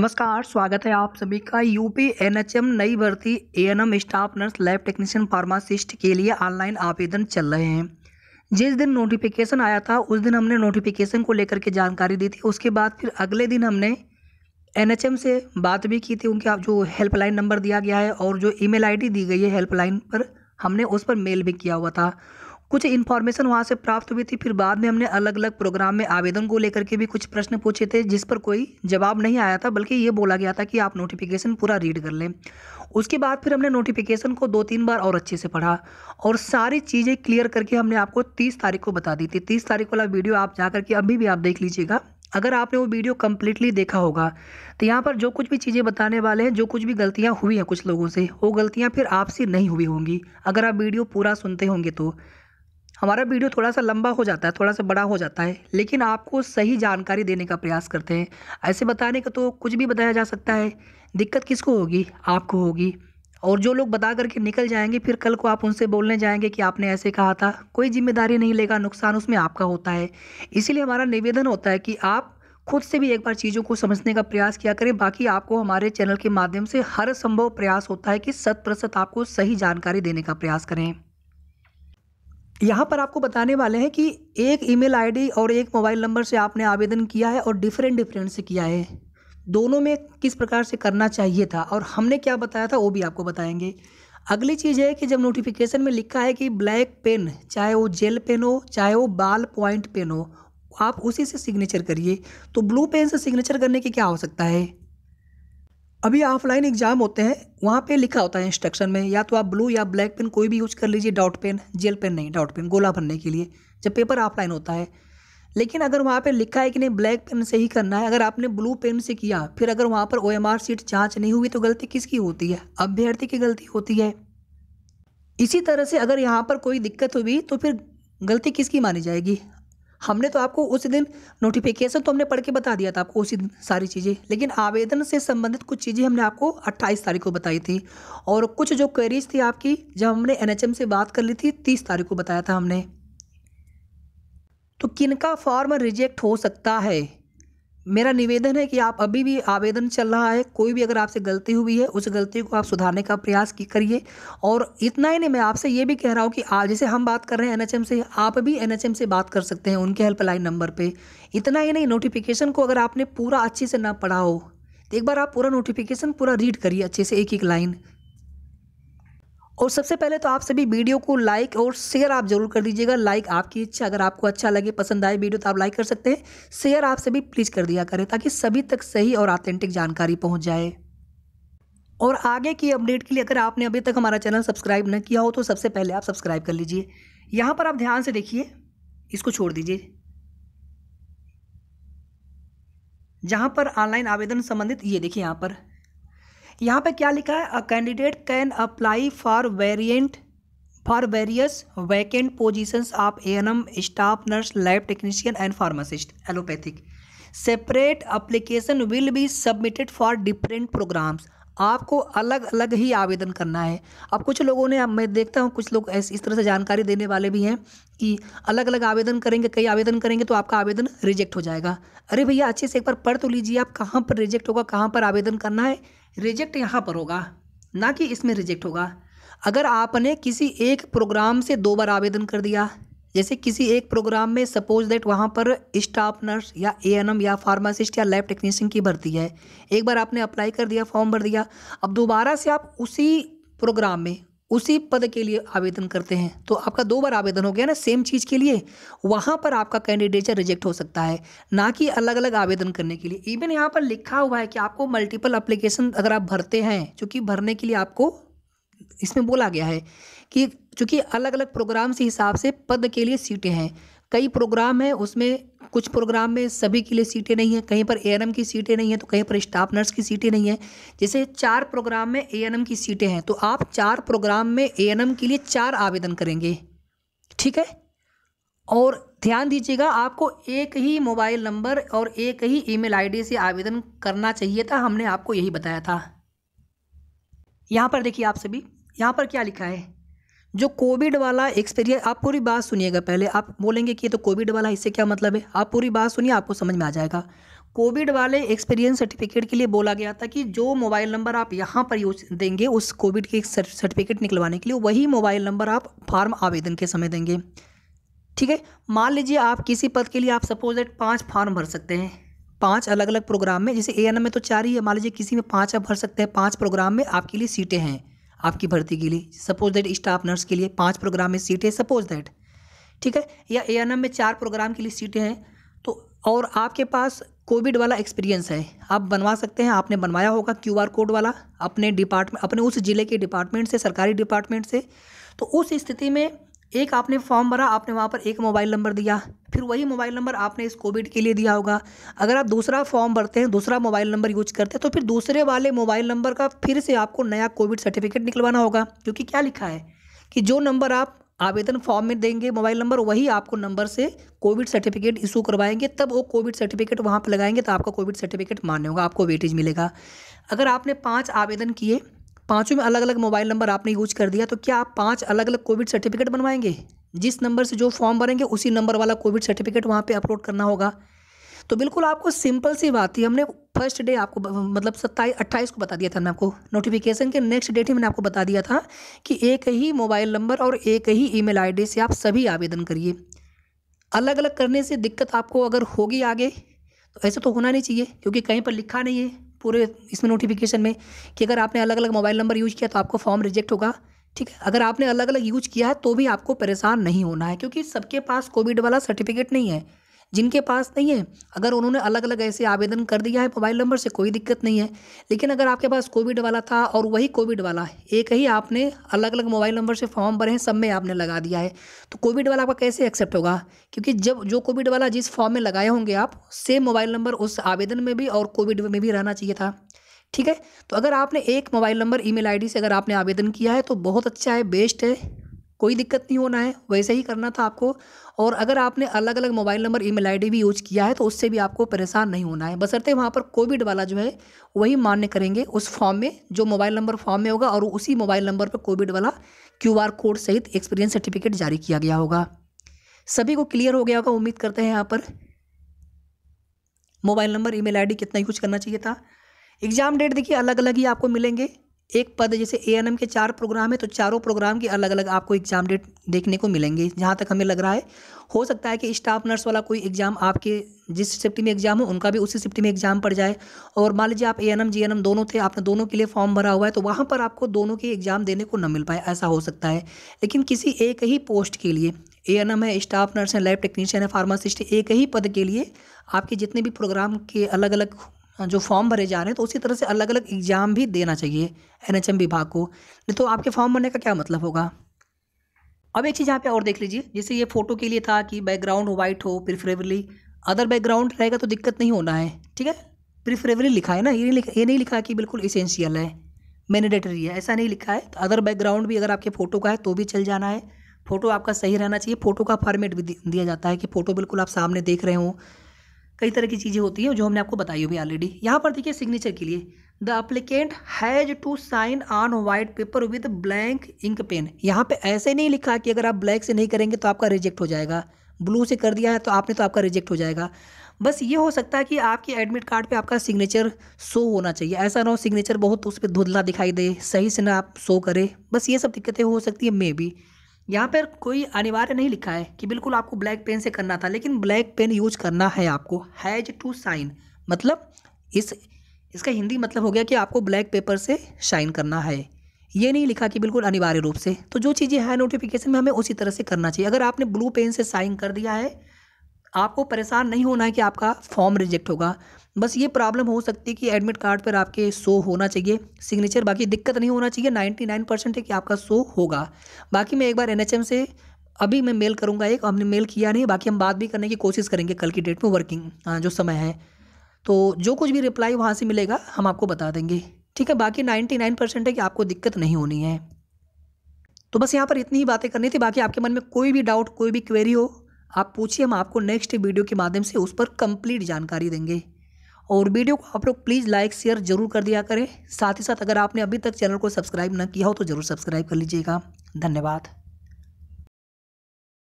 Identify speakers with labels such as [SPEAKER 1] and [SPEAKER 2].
[SPEAKER 1] नमस्कार स्वागत है आप सभी का यूपी एनएचएम नई भर्ती ANM staff nurse lab technician pharmacist के लिए ऑनलाइन आवेदन चल रहे हैं जिस दिन नोटिफिकेशन आया था उस दिन हमने नोटिफिकेशन को लेकर के जानकारी दी थी उसके बाद फिर अगले दिन हमने एनएचएम से बात भी की थी उनके आप जो हेल्पलाइन नंबर दिया गया है और जो ई मेल दी गई है हेल्पलाइन पर हमने उस पर मेल भी किया हुआ था कुछ इन्फॉर्मेशन वहाँ से प्राप्त हुई थी फिर बाद में हमने अलग अलग प्रोग्राम में आवेदन को लेकर के भी कुछ प्रश्न पूछे थे जिस पर कोई जवाब नहीं आया था बल्कि ये बोला गया था कि आप नोटिफिकेशन पूरा रीड कर लें उसके बाद फिर हमने नोटिफिकेशन को दो तीन बार और अच्छे से पढ़ा और सारी चीज़ें क्लियर करके हमने आपको तीस तारीख को बता दी थी तीस तारीख वाला वीडियो आप जा करके अभी भी आप देख लीजिएगा अगर आपने वो वीडियो कम्प्लीटली देखा होगा तो यहाँ पर जो कुछ भी चीज़ें बताने वाले हैं जो कुछ भी गलतियाँ हुई हैं कुछ लोगों से वो गलतियाँ फिर आपसे नहीं हुई होंगी अगर आप वीडियो पूरा सुनते होंगे तो हमारा वीडियो थोड़ा सा लंबा हो जाता है थोड़ा सा बड़ा हो जाता है लेकिन आपको सही जानकारी देने का प्रयास करते हैं ऐसे बताने का तो कुछ भी बताया जा सकता है दिक्कत किसको होगी आपको होगी और जो लोग बता करके निकल जाएंगे फिर कल को आप उनसे बोलने जाएंगे कि आपने ऐसे कहा था कोई जिम्मेदारी नहीं लेगा नुकसान उसमें आपका होता है इसीलिए हमारा निवेदन होता है कि आप खुद से भी एक बार चीज़ों को समझने का प्रयास किया करें बाकी आपको हमारे चैनल के माध्यम से हर संभव प्रयास होता है कि शत प्रतिशत आपको सही जानकारी देने का प्रयास करें यहाँ पर आपको बताने वाले हैं कि एक ईमेल आईडी और एक मोबाइल नंबर से आपने आवेदन किया है और डिफरेंट डिफरेंट से किया है दोनों में किस प्रकार से करना चाहिए था और हमने क्या बताया था वो भी आपको बताएंगे अगली चीज़ है कि जब नोटिफिकेशन में लिखा है कि ब्लैक पेन चाहे वो जेल पेन हो चाहे वो बाल पॉइंट पेन हो आप उसी से सिग्नेचर करिए तो ब्लू पेन से सिग्नेचर करने की क्या हो सकता है अभी ऑफलाइन एग्ज़ाम होते हैं वहाँ पे लिखा होता है इंस्ट्रक्शन में या तो आप ब्लू या ब्लैक पेन कोई भी यूज़ कर लीजिए डॉट पेन जेल पेन नहीं डॉट पेन गोला भरने के लिए जब पेपर ऑफलाइन होता है लेकिन अगर वहाँ पे लिखा है कि नहीं ब्लैक पेन से ही करना है अगर आपने ब्लू पेन से किया फिर अगर वहाँ पर ओ सीट जाँच नहीं हुई तो गलती किसकी होती है अभ्यर्थी की गलती होती है इसी तरह से अगर यहाँ पर कोई दिक्कत हुई तो फिर गलती किसकी मानी जाएगी हमने तो आपको उस दिन नोटिफिकेशन तो हमने पढ़ के बता दिया था आपको उसी दिन सारी चीज़ें लेकिन आवेदन से संबंधित कुछ चीज़ें हमने आपको 28 तारीख को बताई थी और कुछ जो क्वेरीज थी आपकी जब हमने एन से बात कर ली थी 30 तारीख को बताया था हमने तो किन का फॉर्म रिजेक्ट हो सकता है मेरा निवेदन है कि आप अभी भी आवेदन चल रहा है कोई भी अगर आपसे गलती हुई है उस गलती को आप सुधारने का प्रयास की करिए और इतना ही नहीं मैं आपसे ये भी कह रहा हूँ कि आज जैसे हम बात कर रहे हैं एन से आप भी एन से बात कर सकते हैं उनके हेल्पलाइन नंबर पर इतना ही नहीं नोटिफिकेशन को अगर आपने पूरा अच्छे से ना पढ़ा हो तो एक बार आप पूरा नोटिफिकेशन पूरा रीड करिए अच्छे से एक एक लाइन और सबसे पहले तो आप सभी वीडियो को लाइक और शेयर आप जरूर कर दीजिएगा लाइक आपकी इच्छा अगर आपको अच्छा लगे पसंद आए वीडियो तो आप लाइक कर सकते हैं शेयर आप सभी प्लीज़ कर दिया करें ताकि सभी तक सही और ऑथेंटिक जानकारी पहुँच जाए और आगे की अपडेट के लिए अगर आपने अभी तक हमारा चैनल सब्सक्राइब न किया हो तो सबसे पहले आप सब्सक्राइब कर लीजिए यहाँ पर आप ध्यान से देखिए इसको छोड़ दीजिए जहाँ पर ऑनलाइन आवेदन संबंधित ये देखिए यहाँ पर यहाँ पे क्या लिखा है a candidate can apply for variant for various vacant positions of a staff nurse lab technician and pharmacist allopathic separate application will be submitted for different programmes आपको अलग अलग ही आवेदन करना है अब कुछ लोगों ने अब मैं देखता हूँ कुछ लोग ऐसे इस तरह से जानकारी देने वाले भी हैं कि अलग अलग आवेदन करेंगे कई आवेदन करेंगे तो आपका आवेदन रिजेक्ट हो जाएगा अरे भैया अच्छे से एक बार पढ़ तो लीजिए आप कहाँ पर रिजेक्ट होगा कहाँ पर आवेदन करना है रिजेक्ट यहाँ पर होगा ना कि इसमें रिजेक्ट होगा अगर आपने किसी एक प्रोग्राम से दो बार आवेदन कर दिया जैसे किसी एक प्रोग्राम में सपोज दैट वहाँ पर स्टाफ नर्स या ए या फार्मासिस्ट या लैब टेक्नीशियन की भर्ती है एक बार आपने अप्लाई कर दिया फॉर्म भर दिया अब दोबारा से आप उसी प्रोग्राम में उसी पद के लिए आवेदन करते हैं तो आपका दो बार आवेदन हो गया ना सेम चीज़ के लिए वहाँ पर आपका कैंडिडेचर रिजेक्ट हो सकता है ना कि अलग अलग आवेदन करने के लिए इवन यहाँ पर लिखा हुआ है कि आपको मल्टीपल अप्लीकेशन अगर आप भरते हैं चूँकि भरने के लिए आपको इसमें बोला गया है कि चूँकि अलग अलग प्रोग्राम के हिसाब से पद के लिए सीटें हैं कई प्रोग्राम हैं उसमें कुछ प्रोग्राम में सभी के लिए सीटें नहीं हैं कहीं पर ए की सीटें नहीं हैं तो कहीं पर स्टाफ नर्स की सीटें नहीं हैं जैसे चार प्रोग्राम में ए की सीटें हैं तो आप चार प्रोग्राम में ए के लिए चार आवेदन करेंगे ठीक है और ध्यान दीजिएगा आपको एक ही मोबाइल नंबर और एक ही ईमेल आईडी से आवेदन करना चाहिए था हमने आपको यही बताया था यहाँ पर देखिए आप सभी यहाँ पर क्या लिखा है जो कोविड वाला एक्सपीरियंस आप पूरी बात सुनिएगा पहले आप बोलेंगे कि ये तो कोविड वाला इससे क्या मतलब है आप पूरी बात सुनिए आपको समझ में आ जाएगा कोविड वाले एक्सपीरियंस सर्टिफिकेट के लिए बोला गया था कि जो मोबाइल नंबर आप यहाँ पर यूज देंगे उस कोविड के सर्टिफिकेट निकलवाने के लिए वही मोबाइल नंबर आप फार्म आवेदन के समय देंगे ठीक है मान लीजिए आप किसी पद के लिए आप सपोज एट पाँच फार्म भर सकते हैं पांच अलग अलग प्रोग्राम में जैसे ए एन एम में तो चार ही है मान लीजिए किसी में पाँच आप भर सकते हैं पाँच प्रोग्राम में आपके लिए सीटें हैं आपकी भर्ती के लिए सपोज दैट स्टाफ नर्स के लिए पाँच प्रोग्राम में सीटें सपोज दैट ठीक है या ए एन एम में चार प्रोग्राम के लिए सीटें हैं तो और आपके पास कोविड वाला एक्सपीरियंस है आप बनवा सकते हैं आपने बनवाया होगा क्यू आर कोड वाला अपने डिपार्टमेंट अपने उस ज़िले के डिपार्टमेंट से सरकारी डिपार्टमेंट से तो उस स्थिति में एक आपने फॉर्म भरा आपने वहाँ पर एक मोबाइल नंबर दिया फिर वही मोबाइल नंबर आपने इस कोविड के लिए दिया होगा अगर आप दूसरा फॉर्म भरते हैं दूसरा मोबाइल नंबर यूज करते हैं तो फिर दूसरे वाले मोबाइल नंबर का फिर से आपको नया कोविड सर्टिफिकेट निकलवाना होगा क्योंकि क्या लिखा है कि जो नंबर आप आवेदन फॉर्म में देंगे मोबाइल नंबर वही आपको नंबर से कोविड सर्टिफिकेट इशू करवाएंगे तब वो कोविड सर्टिफिकेट वहाँ पर लगाएंगे तो आपका कोविड सर्टिफिकेट मान्य होगा आपको वेटेज मिलेगा अगर आपने पाँच आवेदन किए पाँचों में अलग अलग मोबाइल नंबर आपने यूज कर दिया तो क्या आप पाँच अलग अलग कोविड सर्टिफिकेट बनवाएंगे जिस नंबर से जो फॉर्म भरेंगे उसी नंबर वाला कोविड सर्टिफिकेट वहाँ पर अपलोड करना होगा तो बिल्कुल आपको सिंपल सी बात थी हमने फर्स्ट डे आपको मतलब सत्ताईस अट्ठाईस को बता दिया था मैंने आपको नोटिफिकेशन के नेक्स्ट डेट ही मैंने आपको बता दिया था कि एक ही मोबाइल नंबर और एक ही ईमेल आईडी से आप सभी आवेदन करिए अलग अलग करने से दिक्कत आपको अगर होगी आगे तो ऐसा तो होना नहीं चाहिए क्योंकि कहीं पर लिखा नहीं है पूरे इसमें नोटिफिकेशन में कि अगर आपने अलग अलग मोबाइल नंबर यूज़ किया तो आपको फॉर्म रिजेक्ट होगा ठीक है अगर आपने अलग अलग यूज किया है तो भी आपको परेशान नहीं होना है क्योंकि सबके पास कोविड वाला सर्टिफिकेट नहीं है जिनके पास नहीं है अगर उन्होंने अलग अलग ऐसे आवेदन कर दिया है मोबाइल नंबर से कोई दिक्कत नहीं है लेकिन अगर आपके पास कोविड वाला था और वही कोविड वाला एक ही आपने अलग अलग मोबाइल नंबर से फॉर्म भरे हैं सब में आपने लगा दिया है तो कोविड वाला आपका कैसे एक्सेप्ट होगा क्योंकि जब जो कोविड वाला जिस फॉर्म में लगाए होंगे आप सेम मोबाइल नंबर उस आवेदन में भी और कोविड में भी रहना चाहिए था ठीक है तो अगर आपने एक मोबाइल नंबर ईमेल आईडी से अगर आपने आवेदन किया है तो बहुत अच्छा है बेस्ट है कोई दिक्कत नहीं होना है वैसे ही करना था आपको और अगर आपने अलग अलग मोबाइल नंबर ईमेल आईडी भी यूज किया है तो उससे भी आपको परेशान नहीं होना है बसरते वहाँ पर कोविड वाला जो है वही मान्य करेंगे उस फॉर्म में जो मोबाइल नंबर फॉर्म में होगा और उसी मोबाइल नंबर पर कोविड वाला क्यू कोड सहित एक्सपीरियंस सर्टिफिकेट जारी किया गया होगा सभी को क्लियर हो गया होगा उम्मीद करते हैं यहाँ पर मोबाइल नंबर ई मेल कितना यूज करना चाहिए था एग्ज़ाम डेट देखिए अलग अलग ही आपको मिलेंगे एक पद जैसे ए एन एम के चार प्रोग्राम है तो चारों प्रोग्राम के अलग अलग आपको एग्जाम डेट देखने को मिलेंगे जहाँ तक हमें लग रहा है हो सकता है कि स्टाफ नर्स वाला कोई एग्जाम आपके जिस शिफ्ट में एग्जाम हो उनका भी उसी शिफ्ट में एग्जाम पड़ जाए और मान लीजिए आप A N M G N M दोनों थे आपने दोनों के लिए फॉर्म भरा हुआ है तो वहाँ पर आपको दोनों के एग्जाम देने को न मिल पाए ऐसा हो सकता है लेकिन किसी एक ही पोस्ट के लिए ए एन एम है स्टाफ नर्स है लैब टेक्नीशियन है फार्मासिस्ट एक ही पद के लिए आपके जितने भी प्रोग्राम के अलग अलग जो फॉर्म भरे जा रहे हैं तो उसी तरह से अलग अलग एग्ज़ाम भी देना चाहिए एन विभाग को नहीं तो आपके फॉर्म भरने का क्या मतलब होगा अब एक चीज़ यहाँ पे और देख लीजिए जैसे ये फ़ोटो के लिए था कि बैकग्राउंड वाइट हो प्रिफरेबली अदर बैकग्राउंड रहेगा तो दिक्कत नहीं होना है ठीक है प्रिफरेबली लिखा है ना ये नहीं लिखा ये नहीं लिखा कि बिल्कुल इसेंशियल है मैनेडेटरी है ऐसा नहीं लिखा है तो अदर बैकग्राउंड भी अगर आपके फ़ोटो का है तो भी चल जाना है फ़ोटो आपका सही रहना चाहिए फ़ोटो का फॉर्मेट भी दिया जाता है कि फ़ोटो बिल्कुल आप सामने देख रहे हो कई तरह की चीज़ें होती हैं जो हमने आपको बताई हुई ऑलरेडी यहाँ पर देखिए सिग्नेचर के लिए the applicant has to sign on white paper with blank ink pen यहाँ पे ऐसे नहीं लिखा कि अगर आप ब्लैक से नहीं करेंगे तो आपका रिजेक्ट हो जाएगा ब्लू से कर दिया है तो आपने तो आपका रिजेक्ट हो जाएगा बस ये हो सकता है कि आपके एडमिट कार्ड पे आपका सिग्नेचर शो होना चाहिए ऐसा ना हो सिग्नेचर बहुत उस पर धुंधला दिखाई दे सही से ना आप शो करें बस ये सब दिक्कतें हो सकती है मे बी यहाँ पर कोई अनिवार्य नहीं लिखा है कि बिल्कुल आपको ब्लैक पेन से करना था लेकिन ब्लैक पेन यूज करना है आपको हैज टू साइन मतलब इस इसका हिंदी मतलब हो गया कि आपको ब्लैक पेपर से शाइन करना है ये नहीं लिखा कि बिल्कुल अनिवार्य रूप से तो जो चीज़ें हैं नोटिफिकेशन में हमें उसी तरह से करना चाहिए अगर आपने ब्लू पेन से साइन कर दिया है आपको परेशान नहीं होना है कि आपका फॉर्म रिजेक्ट होगा बस ये प्रॉब्लम हो सकती है कि एडमिट कार्ड पर आपके शो होना चाहिए सिग्नेचर बाकी दिक्कत नहीं होना चाहिए नाइन्टी नाइन परसेंट है कि आपका शो होगा बाकी मैं एक बार एन से अभी मैं मेल करूँगा एक हमने मेल किया नहीं बाकी हम बात भी करने की कोशिश करेंगे कल की डेट में वर्किंग हाँ, जो समय है तो जो कुछ भी रिप्लाई वहाँ से मिलेगा हम आपको बता देंगे ठीक है बाकी नाइन्टी नाइन परसेंट है कि आपको दिक्कत नहीं होनी है तो बस यहाँ पर इतनी ही बातें करनी थी बाकी आपके मन में कोई भी डाउट कोई भी क्वेरी हो आप पूछिए हम आपको नेक्स्ट वीडियो के माध्यम से उस पर कंप्लीट जानकारी देंगे और वीडियो को आप लोग प्लीज़ लाइक शेयर जरूर कर दिया करें साथ ही साथ अगर आपने अभी तक चैनल को सब्सक्राइब ना किया हो तो ज़रूर सब्सक्राइब कर लीजिएगा धन्यवाद